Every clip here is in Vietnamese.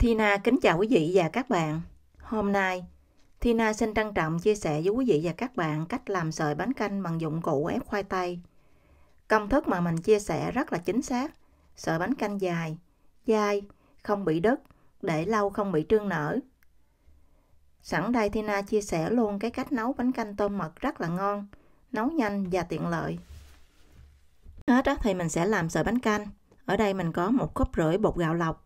Thina kính chào quý vị và các bạn. Hôm nay, Thina xin trân trọng chia sẻ với quý vị và các bạn cách làm sợi bánh canh bằng dụng cụ ép khoai tây. Công thức mà mình chia sẻ rất là chính xác. Sợi bánh canh dài, dai, không bị đứt, để lâu không bị trương nở. Sẵn đây Thina chia sẻ luôn cái cách nấu bánh canh tôm mật rất là ngon, nấu nhanh và tiện lợi. Hết đó thì mình sẽ làm sợi bánh canh. Ở đây mình có một cốc rưỡi bột gạo lọc,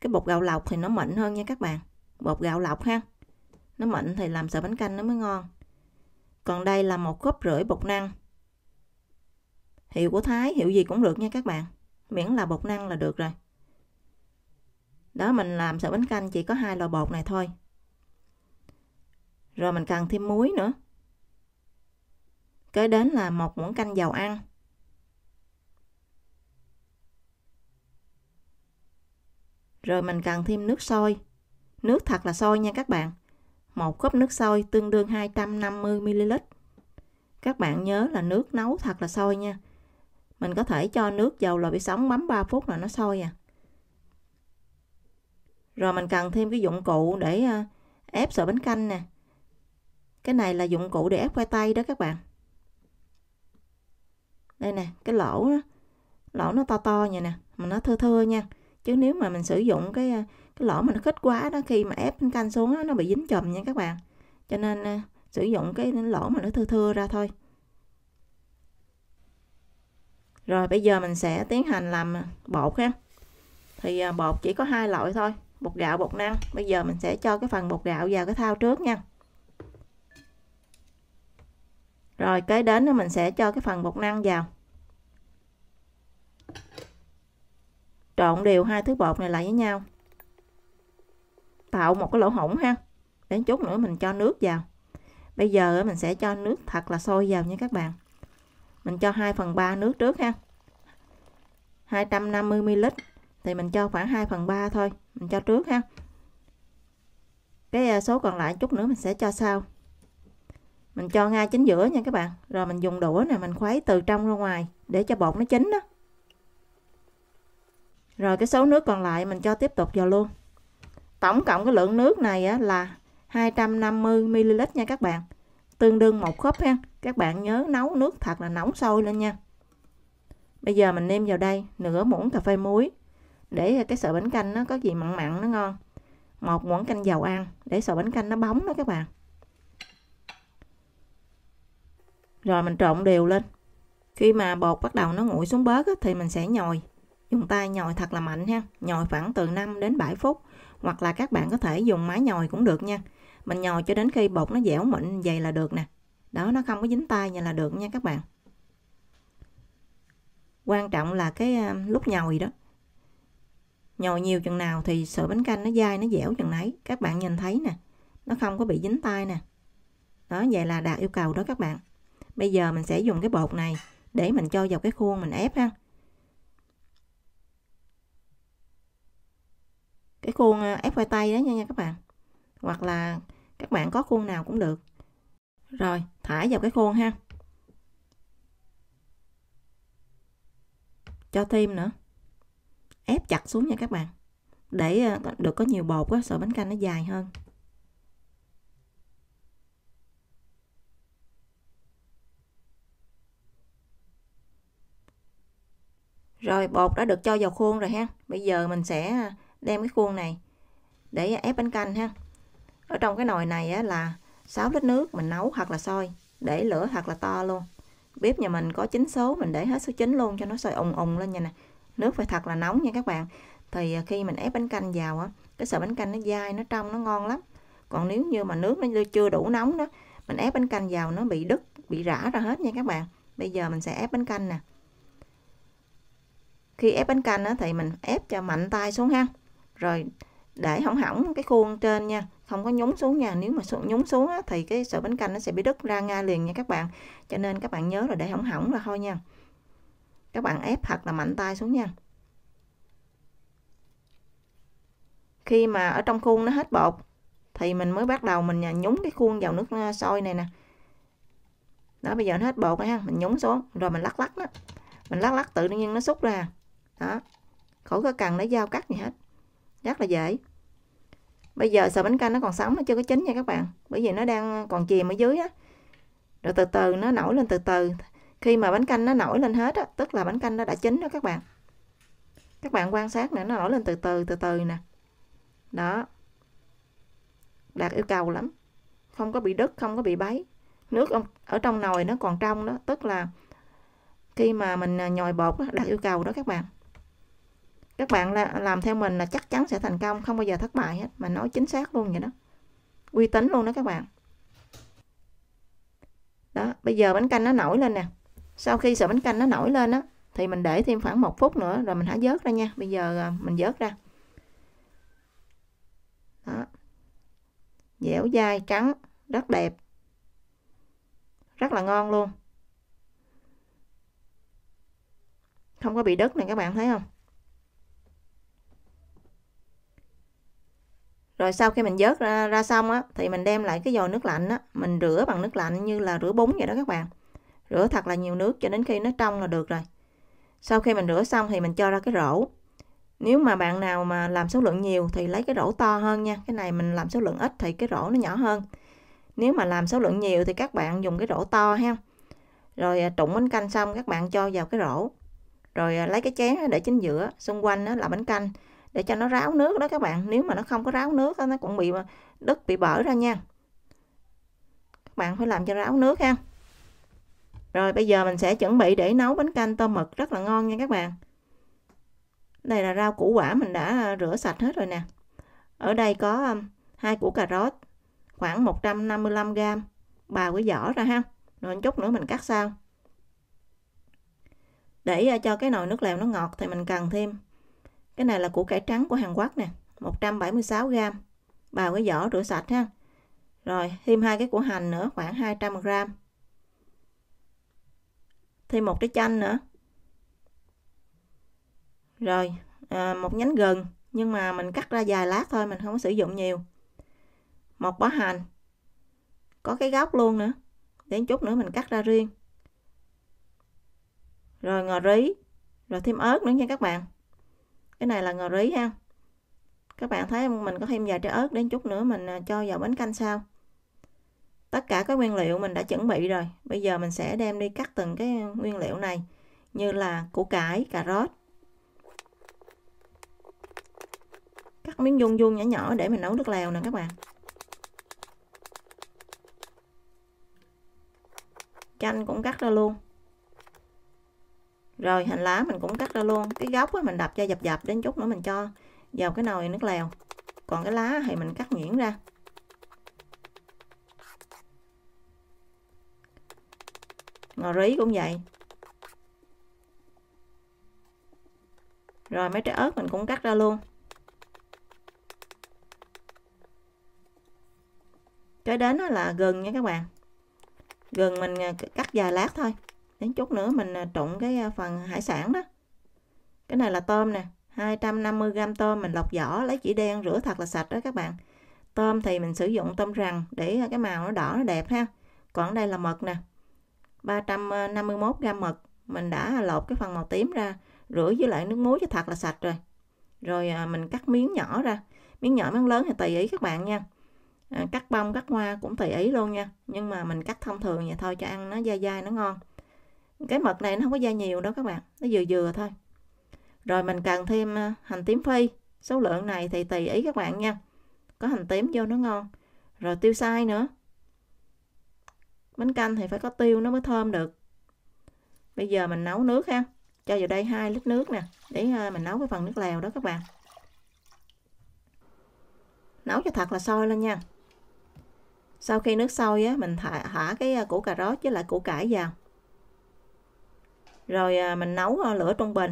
cái bột gạo lọc thì nó mịn hơn nha các bạn bột gạo lọc ha nó mịn thì làm sợi bánh canh nó mới ngon còn đây là một cốc rưỡi bột năng hiệu của Thái hiệu gì cũng được nha các bạn miễn là bột năng là được rồi đó mình làm sợi bánh canh chỉ có hai loại bột này thôi rồi mình cần thêm muối nữa kế đến là một muỗng canh dầu ăn Rồi mình cần thêm nước sôi. Nước thật là sôi nha các bạn. Một cốc nước sôi tương đương 250ml. Các bạn nhớ là nước nấu thật là sôi nha. Mình có thể cho nước vào lò vi sóng bấm 3 phút là nó sôi à. Rồi mình cần thêm cái dụng cụ để ờ, ép sợi bánh canh nè. Cái này là dụng cụ để ép khoai tây đó các bạn. Đây nè, cái lỗ đó. Lỗ nó to to vậy nè, mà nó thưa thưa nha chứ nếu mà mình sử dụng cái à, cái lỗ mà nó khít quá đó khi mà ép bánh canh xuống đó, nó bị dính chùm nha các bạn cho nên à, sử dụng cái lỗ mà nó thưa thưa ra thôi rồi bây giờ mình sẽ tiến hành làm bột ha thì à, bột chỉ có hai loại thôi bột gạo bột năng bây giờ mình sẽ cho cái phần bột gạo vào cái thao trước nha rồi kế đến mình sẽ cho cái phần bột năng vào trộn đều hai thứ bột này lại với nhau tạo một cái lỗ hổng ha đến chút nữa mình cho nước vào bây giờ mình sẽ cho nước thật là sôi vào nha các bạn mình cho 2 phần 3 nước trước ha 250ml thì mình cho khoảng 2 phần 3 thôi mình cho trước ha cái à, số còn lại chút nữa mình sẽ cho sau mình cho ngay chính giữa nha các bạn rồi mình dùng đũa này mình khuấy từ trong ra ngoài để cho bột nó chín đó rồi cái số nước còn lại mình cho tiếp tục vào luôn tổng cộng cái lượng nước này á, là 250ml nha các bạn tương đương một khớp ha các bạn nhớ nấu nước thật là nóng sôi lên nha bây giờ mình nêm vào đây nửa muỗng cà phê muối để cái sợi bánh canh nó có gì mặn mặn nó ngon một muỗng canh dầu ăn để sợi bánh canh nó bóng đó các bạn rồi mình trộn đều lên khi mà bột bắt đầu nó nguội xuống bớt á, thì mình sẽ nhồi Dùng tay nhồi thật là mạnh ha, nhồi khoảng từ 5 đến 7 phút hoặc là các bạn có thể dùng máy nhồi cũng được nha. Mình nhồi cho đến khi bột nó dẻo mịn vậy là được nè. Đó nó không có dính tay vậy là được nha các bạn. Quan trọng là cái à, lúc nhồi đó. Nhồi nhiều chừng nào thì sợi bánh canh nó dai nó dẻo chừng nấy. Các bạn nhìn thấy nè, nó không có bị dính tay nè. Đó vậy là đạt yêu cầu đó các bạn. Bây giờ mình sẽ dùng cái bột này để mình cho vào cái khuôn mình ép ha. cái khuôn ờ, ép khoai tây đó nha nha các bạn hoặc là các bạn có khuôn nào cũng được rồi thả vào cái khuôn ha cho thêm nữa ép chặt xuống nha các bạn để ờ, được có nhiều bột á sợi bánh canh nó dài hơn rồi bột đã được cho vào khuôn rồi ha bây giờ mình sẽ ờ, đem cái khuôn này để ép bánh canh ha ở trong cái nồi này á, là 6 lít nước mình nấu hoặc là sôi để lửa thật là to luôn bếp nhà mình có chín số mình để hết số 9 luôn cho nó sôi ùng ùng lên nha nè nước phải thật là nóng nha các bạn thì à, khi mình ép bánh canh vào á cái sợi bánh canh nó dai nó trong nó ngon lắm còn nếu như mà nước nó chưa đủ nóng đó mình ép bánh canh vào nó bị đứt bị rã ra hết nha các bạn bây giờ mình sẽ ép bánh canh nè khi ép bánh canh á, thì mình ép cho mạnh tay xuống ha rồi để hỏng hỏng cái khuôn trên nha không có nhúng xuống nha nếu mà nhúng xuống á, thì cái sợi bánh canh nó sẽ bị đứt ra ngay liền nha các bạn cho nên các bạn nhớ là để hỏng hỏng là thôi nha các bạn ép thật là mạnh tay xuống nha khi mà ở trong khuôn nó hết bột thì mình mới bắt đầu mình nhúng cái khuôn vào nước à, sôi này nè đó bây giờ nó hết bột rồi ha mình nhúng xuống rồi mình lắc lắc đó mình lắc lắc tự nhiên nó xúc ra đó khỏi có cần để dao cắt gì hết rất là dễ bây giờ sợi bánh canh nó còn sống nó chưa có chín nha các bạn bởi vì nó đang còn chìm ở dưới á rồi từ từ nó nổi lên từ từ khi mà bánh canh nó nổi lên hết á tức là bánh canh nó đã chín đó các bạn các bạn quan sát nè nó nổi lên từ từ từ từ nè đó đạt yêu cầu lắm không có bị đứt không có bị bấy nước ở trong nồi nó còn trong đó tức là khi mà mình à, nhồi bột đạt yêu cầu đó các bạn các bạn làm theo mình là chắc chắn sẽ thành công không bao giờ thất bại hết mà nói chính xác luôn vậy đó uy tín luôn đó các bạn đó bây giờ bánh canh nó nổi lên nè sau khi sợi bánh canh nó nổi lên á thì mình để thêm khoảng một phút nữa rồi mình hãy vớt ra nha bây giờ à, mình vớt ra đó dẻo dai trắng rất đẹp rất là ngon luôn không có bị đứt này các bạn thấy không rồi sau khi mình vớt ra, ra xong á thì mình đem lại cái giò nước lạnh á mình rửa bằng nước lạnh như là rửa bún vậy đó các bạn rửa thật là nhiều nước cho đến khi nó trong là được rồi sau khi mình rửa xong thì mình cho ra cái rổ nếu mà bạn nào mà làm số lượng nhiều thì lấy cái rổ to hơn nha cái này mình làm số lượng ít thì cái rổ nó nhỏ hơn nếu mà làm số lượng nhiều thì các bạn dùng cái rổ to ha rồi à, trụng bánh canh xong các bạn cho vào cái rổ rồi à, lấy cái chén để chính giữa xung quanh đó là bánh canh để cho nó ráo nước đó các bạn nếu mà nó không có ráo nước nó cũng bị ờ, đất bị bở ra nha các bạn phải làm cho ráo nước ha rồi bây giờ mình sẽ chuẩn bị để nấu bánh canh tôm mực rất là ngon nha các bạn đây là rau củ quả mình đã ờ, rửa sạch hết rồi nè ở đây có hai củ cà rốt khoảng 155 gram bào cái vỏ ra ha rồi chút nữa mình cắt sao để ờ, cho cái nồi nước lèo nó ngọt thì mình cần thêm cái này là củ cải trắng của Hàn Quốc nè 176 g bào cái vỏ rửa sạch ha rồi thêm hai cái củ hành nữa khoảng 200 g thêm một cái chanh nữa rồi à, một nhánh gừng nhưng mà mình cắt ra vài lát thôi mình không có sử dụng nhiều một bó hành có cái gốc luôn nữa đến chút nữa mình cắt ra riêng rồi ngò rí rồi thêm ớt nữa nha các bạn cái này là ngò rí ha các bạn thấy mình có thêm vài trái ớt đến chút nữa mình à, cho vào bánh canh sau tất cả các nguyên liệu mình đã chuẩn bị rồi bây giờ mình sẽ đem đi cắt từng cái nguyên liệu này như là củ cải cà rốt cắt miếng vuông vuông nhỏ nhỏ để mình nấu nước lèo nè các bạn chanh cũng cắt ra luôn rồi hành lá mình cũng cắt ra luôn cái gốc mình đập cho dập dập đến chút nữa mình cho vào cái nồi nước lèo còn cái lá thì mình cắt nhuyễn ra ngò rí cũng vậy rồi mấy trái ớt mình cũng cắt ra luôn cái đến là gừng nha các bạn gừng mình ờ, cắt vài lát thôi đến chút nữa mình à, trụng cái à, phần hải sản đó cái này là tôm nè 250g tôm mình lọc vỏ lấy chỉ đen rửa thật là sạch đó các bạn tôm thì mình sử dụng tôm rằn để à, cái màu nó đỏ nó đẹp ha còn đây là mật nè 351g mật mình đã lột cái phần màu tím ra rửa với lại nước muối cho thật là sạch rồi rồi mình cắt miếng nhỏ ra miếng nhỏ miếng lớn thì tùy ý các bạn nha cắt bông cắt hoa cũng tùy ý luôn nha nhưng mà mình cắt thông thường vậy thôi cho ăn nó dai dai nó ngon cái mật này nó không có da nhiều đâu các bạn nó vừa vừa thôi rồi mình cần thêm à, hành tím phi số lượng này thì tùy ý các bạn nha có hành tím vô nó ngon rồi tiêu sai nữa bánh canh thì phải có tiêu nó mới thơm được bây giờ mình nấu nước ha cho vào đây 2 lít nước nè để à, mình nấu cái phần nước lèo đó các bạn nấu cho thật là sôi lên nha sau khi nước sôi á mình thả, thả cái à, củ cà rốt với lại củ cải vào rồi à, mình nấu à, lửa trung bình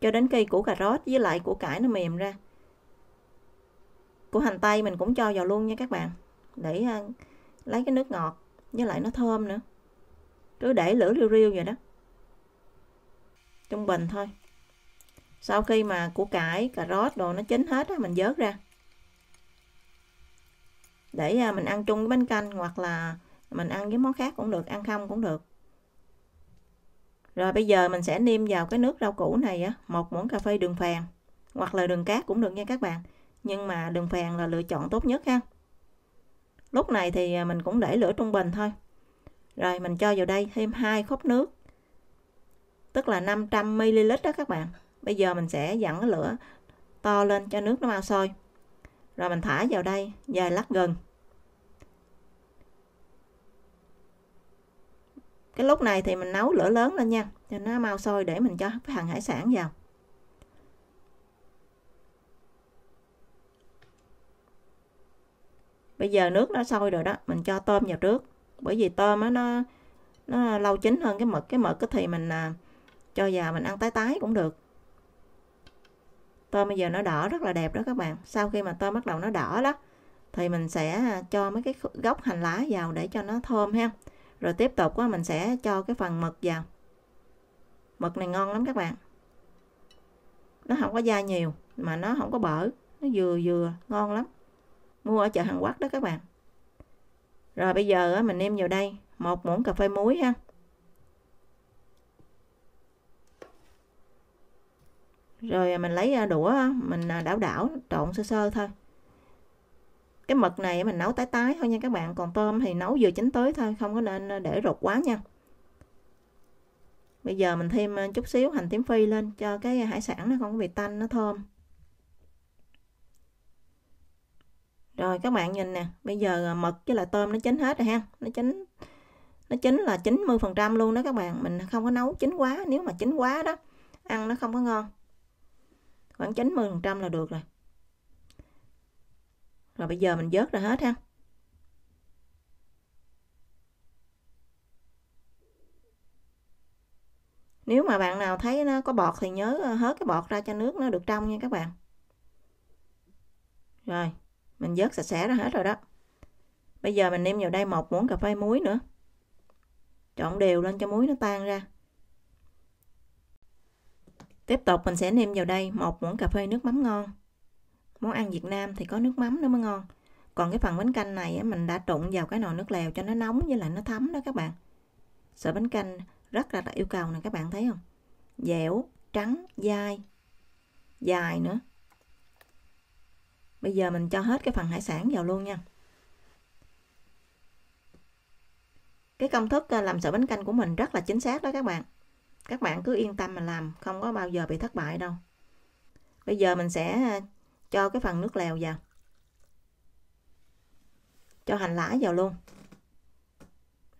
cho đến khi củ cà rốt với lại củ cải nó mềm ra củ hành tây mình cũng cho vào luôn nha các bạn để à, lấy cái nước ngọt với lại nó thơm nữa cứ để lửa riêu riêu vậy đó trung bình thôi sau khi mà củ cải cà rốt đồ nó chín hết á mình vớt ra để mình ăn chung với bánh canh hoặc là mình ăn với món khác cũng được ăn không cũng được rồi bây giờ mình sẽ nêm vào cái nước rau củ này á, một muỗng cà phê đường phèn hoặc là đường cát cũng được nha các bạn. Nhưng mà đường phèn là lựa chọn tốt nhất ha. Lúc này thì à, mình cũng để lửa trung bình thôi. Rồi mình cho vào đây thêm hai khớp nước. Tức là 500 ml đó các bạn. Bây giờ mình sẽ dặn cái lửa to lên cho nước nó mau sôi. Rồi mình thả vào đây vài lát gừng. cái lúc này thì mình nấu lửa lớn lên nha cho nó mau sôi để mình cho cái hàng hải sản vào bây giờ nước nó sôi rồi đó mình cho tôm vào trước bởi vì tôm á nó nó lâu chín hơn cái mực cái mực thì mình à, cho vào mình ăn tái tái cũng được tôm bây giờ nó đỏ rất là đẹp đó các bạn sau khi mà tôm bắt đầu nó đỏ đó thì mình sẽ à, cho mấy cái gốc hành lá vào để cho nó thơm ha rồi tiếp tục quá mình sẽ cho cái phần mật vào mật này ngon lắm các bạn nó không có da nhiều mà nó không có bở nó vừa vừa ngon lắm mua ở chợ Hàn Quốc đó các bạn rồi bây giờ mình nêm vào đây một muỗng cà phê muối ha rồi mình lấy à, đũa mình à, đảo đảo trộn sơ sơ thôi cái mực này mình nấu tái tái thôi nha các bạn còn tôm thì nấu vừa chín tới thôi không có nên để rột quá nha bây giờ mình thêm ờ, chút xíu hành tím phi lên cho cái hải sản nó không có bị tanh nó thơm rồi các bạn nhìn nè bây giờ ờ, mực với là tôm nó chín hết rồi ha nó chín nó chín là 90 phần trăm luôn đó các bạn mình không có nấu chín quá nếu mà chín quá đó ăn nó không có ngon khoảng 90 phần trăm là được rồi rồi bây giờ mình vớt ra hết ha. Nếu mà bạn nào thấy nó có bọt thì nhớ ờ, hớt cái bọt ra cho nước nó được trong nha các bạn. Rồi, mình vớt sạch sẽ ra hết rồi đó. Bây giờ mình đem vào đây một muỗng cà phê muối nữa. Trộn đều lên cho muối nó tan ra. Tiếp tục mình sẽ nêm vào đây một muỗng cà phê nước mắm ngon món ăn Việt Nam thì có nước mắm nữa mới ngon còn cái phần bánh canh này mình đã trộn vào cái nồi nước lèo cho nó nóng với lại nó thấm đó các bạn sợi bánh canh rất là yêu cầu nè các bạn thấy không dẻo trắng dai dài nữa bây giờ mình cho hết cái phần hải sản vào luôn nha cái công thức à, làm sợi bánh canh của mình rất là chính xác đó các bạn các bạn cứ yên tâm mà làm không có bao giờ bị thất bại đâu bây giờ mình sẽ à, cho cái phần nước lèo vào cho hành lá vào luôn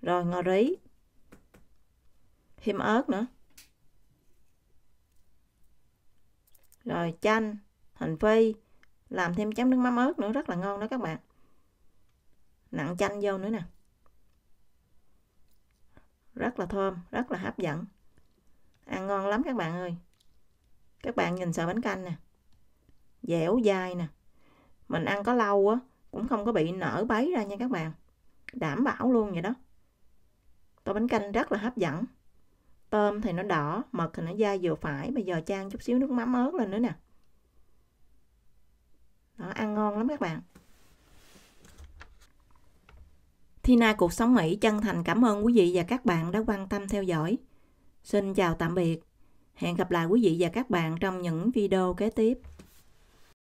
rồi ngò rí thêm ớt nữa rồi chanh hành phi làm thêm chấm nước mắm ớt nữa rất là ngon đó các bạn nặng chanh vô nữa nè rất là thơm rất là hấp dẫn ăn ngon lắm các bạn ơi các bạn nhìn sợi bánh canh nè dẻo dai nè mình ăn có lâu á cũng không có bị nở bấy ra nha các bạn đảm bảo luôn vậy đó tô bánh canh rất là hấp dẫn tôm thì nó đỏ mật thì nó dai vừa phải bây giờ chan chút xíu nước mắm ớt lên nữa nè đó ăn ngon lắm các bạn Tina Cuộc Sống Mỹ chân thành cảm ơn quý vị và các bạn đã quan tâm theo dõi. Xin chào tạm biệt. Hẹn gặp lại quý vị và các bạn trong những video kế tiếp.